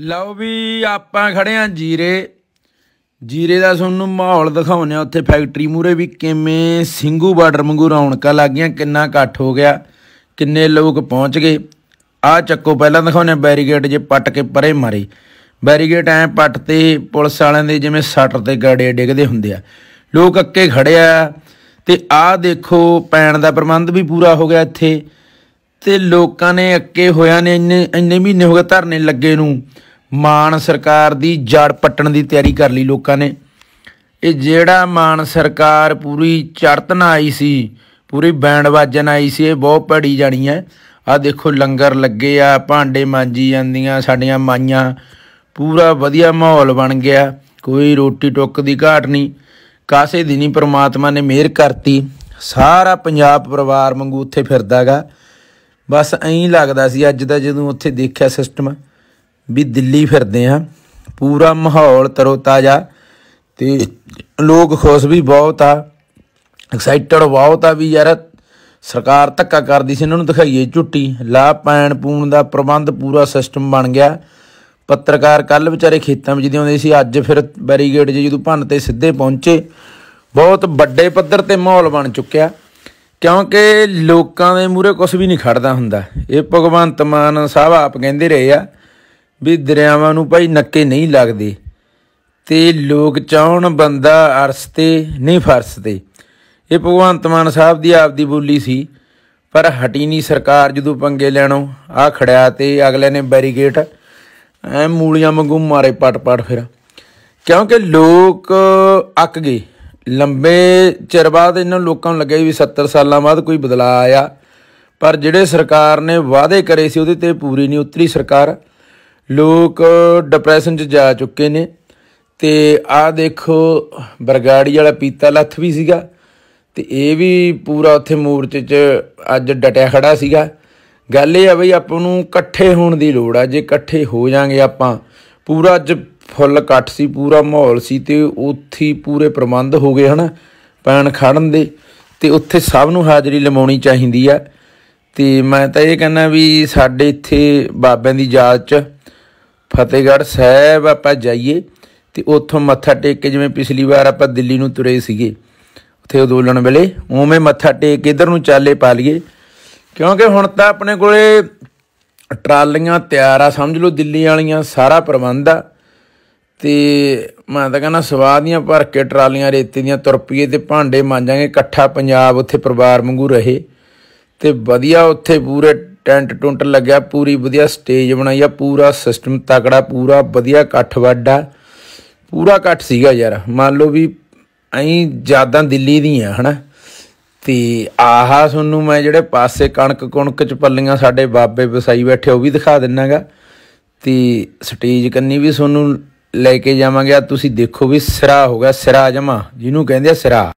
ਲਓ ਵੀ ਆਪਾਂ ਖੜੇ ਆ ਜੀਰੇ ਜੀਰੇ ਦਾ ਤੁਹਾਨੂੰ ਮਾਹੌਲ ਦਿਖਾਉਨੇ ਆ ਉੱਥੇ ਫੈਕਟਰੀ ਮੂਰੇ ਵੀ ਕਿਵੇਂ ਸਿੰਘੂ ਬਾਰਡਰ ਵਾਂਗੂ ਰੌਣਕਾਂ ਲੱਗੀਆਂ ਕਿੰਨਾ ਇਕੱਠ ਹੋ ਗਿਆ ਕਿੰਨੇ ਲੋਕ ਪਹੁੰਚ ਗਏ ਆ ਚੱਕੋ ਪਹਿਲਾਂ ਦਿਖਾਉਨੇ ਬੈਰੀਗੇਟ ਜੇ ਪੱਟ ਕੇ ਪਰੇ ਮਾਰੇ ਬੈਰੀਗੇਟ ਐ ਪੱਟ ਤੇ ਪੁਲਿਸ ਵਾਲਿਆਂ ਦੇ ਜਿਵੇਂ ਸੱਟਰ ਤੇ ਗਾੜੇ ਡਿੱਗਦੇ ਹੁੰਦੇ ਆ ਲੋਕ ਅੱਕੇ ਖੜਿਆ ਤੇ ਆ ਦੇਖੋ ਪੈਣ ਦਾ ਪ੍ਰਬੰਧ ਵੀ ਪੂਰਾ ਹੋ ਗਿਆ ਇੱਥੇ ਤੇ ਲੋਕਾਂ ਨੇ ਅੱਕੇ ਹੋਇਆ ਨੇ ਇੰਨੇ ਇੰਨੇ ਮਹੀਨੇ ਹੋ ਗਏ ਧਰਨੇ ਲੱਗੇ ਨੂੰ ਮਾਨ ਸਰਕਾਰ ਦੀ ਜੜ ਪੱਟਣ ਦੀ ਤਿਆਰੀ ਕਰ ਲਈ ਲੋਕਾਂ ਨੇ ਇਹ ਜਿਹੜਾ ਮਾਨ ਸਰਕਾਰ ਪੂਰੀ ਚੜਤਨ ਆਈ ਸੀ ਪੂਰੀ ਬੈਂਡ ਵਾਜਨ ਆਈ ਸੀ ਇਹ ਬਹੁਤ ਭੜੀ ਜਾਣੀ ਹੈ ਆ ਦੇਖੋ ਲੰਗਰ ਲੱਗੇ ਆ ਭਾਂਡੇ ਮਾਂਜੀ ਜਾਂਦੀਆਂ ਸਾਡੀਆਂ ਮਾਈਆਂ ਪੂਰਾ ਵਧੀਆ ਮਾਹੌਲ ਬਣ ਗਿਆ ਕੋਈ ਰੋਟੀ ਟੁੱਕ ਦੀ ਘਾਟ ਨਹੀਂ ਕਾਸੇ ਦਿਨੀ ਪ੍ਰਮਾਤਮਾ ਨੇ ਮਿਹਰ ਕਰਤੀ ਸਾਰਾ ਪੰਜਾਬ ਪਰਿਵਾਰ ਵਾਂਗੂ ਉੱਥੇ ਫਿਰਦਾਗਾ ਬਸ ਐਂ ਲੱਗਦਾ ਸੀ ਅੱਜ ਦਾ ਜਦੋਂ ਉੱਥੇ ਦੇਖਿਆ ਸਿਸਟਮ ਵੀ ਦਿੱਲੀ ਫਿਰਦੇ ਆ ਪੂਰਾ ਮਾਹੌਲ ਤਰੋਤਾਜ਼ਾ ਤੇ ਲੋਕ ਖੁਸ਼ ਵੀ ਬਹੁਤ ਆ ਐਕਸਾਈਟਡ ਬਹੁਤ ਆ ਵੀ ਯਾਰ ਸਰਕਾਰ ਧੱਕਾ ਕਰਦੀ ਸੀ ਇਹਨਾਂ ਨੂੰ ਦਿਖਾਈਏ ਝੁੱਟੀ ਲਾ ਪੈਣ ਪੂਣ ਦਾ ਪ੍ਰਬੰਧ ਪੂਰਾ ਸਿਸਟਮ ਬਣ ਗਿਆ ਪੱਤਰਕਾਰ ਕੱਲ ਵਿਚਾਰੇ ਖੇਤਾਂ ਵਿੱਚ ਆਉਂਦੇ ਸੀ ਅੱਜ ਫਿਰ ਬੈਰੀਗੇਡ 'ਚ ਜਦੋਂ ਭੰਨ ਤੇ ਸਿੱਧੇ ਪਹੁੰਚੇ ਬਹੁਤ ਵੱਡੇ ਪੱਧਰ ਤੇ ਮਾਹੌਲ ਬਣ ਚੁੱਕਿਆ ਕਿਉਂਕਿ ਲੋਕਾਂ ਦੇ ਮੂਹਰੇ ਕੁਝ ਵੀ ਨਹੀਂ ਖੜਦਾ ਹੁੰਦਾ ਇਹ ਭਗਵੰਤ ਮਾਨ ਸਾਹਿਬ ਆਪ ਕਹਿੰਦੇ ਰਹੇ ਆ ਵੀ ਦਰਿਆਵਾਂ ਨੂੰ ਭਾਈ ਨੱਕੇ ਨਹੀਂ ਲੱਗਦੇ ਤੇ ਲੋਕ ਚਾਹਣ ਬੰਦਾ ਅਰਸ ਤੇ ਨਹੀਂ ਫਰਸ ਤੇ ਇਹ ਭਗਵੰਤ ਮਾਨ ਸਾਹਿਬ ਦੀ ਆਪ ਦੀ ਬੋਲੀ ਸੀ ਪਰ ਹਟੀ ਨਹੀਂ ਸਰਕਾਰ ਜਦੋਂ ਪੰਗੇ ਲੈਣੋਂ ਆ ਖੜਿਆ ਤੇ ਅਗਲੇ ਨੇ ਬੈਰੀਗੇਟ ਐ ਮੂਲੀਆਂ ਵਾਂਗੂ ਮਾਰੇ ਪਟ ਪਟ ਫਿਰ ਕਿਉਂਕਿ ਲੋਕ ਅੱਕ ਗਏ ਲੰਬੇ ਚਿਰ ਬਾਅਦ ਇਹਨਾਂ ਲੋਕਾਂ ਨੂੰ ਲੱਗਿਆ ਵੀ 70 ਸਾਲਾਂ ਬਾਅਦ ਕੋਈ ਬਦਲਾਅ ਆਇਆ ਪਰ ਜਿਹੜੇ ਸਰਕਾਰ ਨੇ ਵਾਅਦੇ ਕਰੇ ਸੀ ਉਹਦੇ ਤੇ ਪੂਰੀ ਨਹੀਂ ਉਤਰੀ ਸਰਕਾਰ ਲੋਕ ਡਿਪਰੈਸ਼ਨ 'ਚ ਜਾ ਚੁੱਕੇ ਨੇ ਤੇ ਆਹ ਦੇਖੋ ਬਰਗਾੜੀ ਵਾਲਾ ਪੀਤਾ ਲੱਥ ਵੀ ਸੀਗਾ ਤੇ ਇਹ ਵੀ ਪੂਰਾ ਉੱਥੇ ਮੂਰਤੇ 'ਚ ਅੱਜ ਡਟਿਆ ਖੜਾ ਸੀਗਾ ਗੱਲ ਇਹ ਆ ਬਈ ਆਪਾਂ ਨੂੰ ਇਕੱਠੇ ਹੋਣ ਦੀ ਲੋੜ ਆ ਜੇ ਇਕੱਠੇ ਹੋ ਜਾਾਂਗੇ ਆਪਾਂ ਪੂਰਾ ਅੱਜ ਫੁੱਲ ਕੱਟ ਸੀ ਪੂਰਾ ਮਾਹੌਲ ਸੀ ਤੇ ਉੱਥੇ ਪੂਰੇ ਪ੍ਰਬੰਧ ਹੋ ਗਏ ਹਨ ਪੈਣ ਖੜਨ ਦੇ ਤੇ ਉੱਥੇ ਸਭ ਨੂੰ ਹਾਜ਼ਰੀ ਲਮਾਉਣੀ ਚਾਹੀਦੀ ਆ ਤੇ ਮੈਂ ਤਾਂ ਇਹ ਕਹਿੰਦਾ ਵੀ ਸਾਡੇ ਇੱਥੇ ਬਾਬਿਆਂ ਦੀ ਯਾਦ 'ਚ ਫਤਿਹਗੜ੍ਹ ਸਾਹਿਬ ਆਪਾਂ ਜਾਈਏ ਤੇ ਉੱਥੋਂ ਮੱਥਾ ਟੇਕ ਕੇ ਜਿਵੇਂ ਪਿਛਲੀ ਵਾਰ ਆਪਾਂ ਦਿੱਲੀ ਨੂੰ ਤੁਰੇ ਸੀਗੇ ਉੱਥੇ ਉਦੋਲਣ ਵੇਲੇ ਉਵੇਂ ਮੱਥਾ ਟੇਕ ਕੇ ਇਧਰ ਨੂੰ ਚਾਲੇ ਪਾ ਲਈਏ ਕਿਉਂਕਿ ਹੁਣ ਤਾਂ ਆਪਣੇ ਕੋਲੇ ਟਰਾਲੀਆਂ ਤਿਆਰ ਆ ਸਮਝ ਲਓ ਦਿੱਲੀ ਵਾਲੀਆਂ ਸਾਰਾ ਪ੍ਰਬੰਧ ਆ ਤੇ ਮੈਂ ਤਾਂ ਕਹਿੰਦਾ ਸਵਾਦ ਦੀਆਂ ਭਰ ਕੇ ਟਰਾਲੀਆਂ ਰੇਤੀ ਦੀਆਂ ਤੁਰਪੀਏ ਤੇ ਭਾਂਡੇ ਮਾਂਜਾਂਗੇ ਇਕੱਠਾ ਪੰਜਾਬ ਉੱਥੇ ਪਰਿਵਾਰ ਵਾਂਗੂ ਰਹੇ ਤੇ ਵਧੀਆ ਉੱਥੇ ਪੂਰੇ ਟੈਂਟ ਟੁੰਟ ਲੱਗਿਆ ਪੂਰੀ ਵਧੀਆ ਸਟੇਜ ਬਣਾਈਆ ਪੂਰਾ ਸਿਸਟਮ ਤਕੜਾ ਪੂਰਾ ਵਧੀਆ ਇਕੱਠ ਵੱਡਾ ਪੂਰਾ ਇਕੱਠ ਸੀਗਾ ਯਾਰ ਮੰਨ ਲਓ ਵੀ ਐਂ ਜਿਆਦਾ ਦਿੱਲੀ ਦੀਆਂ ਹਨਾ ਤੇ ਆਹਾ ਤੁਹਾਨੂੰ ਮੈਂ ਜਿਹੜੇ ਪਾਸੇ ਕਣਕ ਕੁਣਕ ਚ ਪੱਲੀਆਂ ਸਾਡੇ ਬਾਬੇ ਵਸਾਈ ਬੈਠੇ ਉਹ ਵੀ ਦਿਖਾ ਦਿੰਨਾਗਾ ਤੇ ਸਟੇਜ ਕੰਨੀ ਵੀ ਤੁਹਾਨੂੰ ਲੈ ਕੇ ਜਾਵਾਂਗੇ ਆ ਤੁਸੀਂ ਦੇਖੋ ਵੀ ਸਿਰਾ ਹੋ ਗਿਆ ਸਿਰਾ ਜਮਾ ਜਿਹਨੂੰ ਕਹਿੰਦੇ ਆ ਸਿਰਾ